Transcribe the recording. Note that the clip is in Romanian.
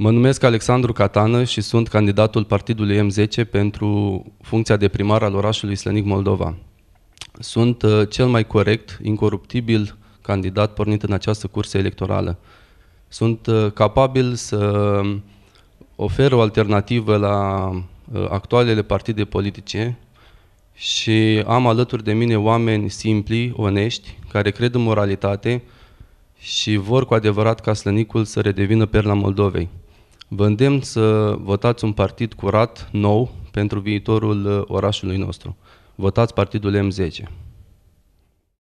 Mă numesc Alexandru Catană și sunt candidatul partidului M10 pentru funcția de primar al orașului Slănic Moldova. Sunt uh, cel mai corect, incoruptibil candidat pornit în această cursă electorală. Sunt uh, capabil să um, ofer o alternativă la uh, actualele partide politice și am alături de mine oameni simpli, onești, care cred în moralitate și vor cu adevărat ca Slănicul să redevină perla Moldovei. Vă îndemn să votați un partid curat, nou, pentru viitorul uh, orașului nostru. Votați partidul M10.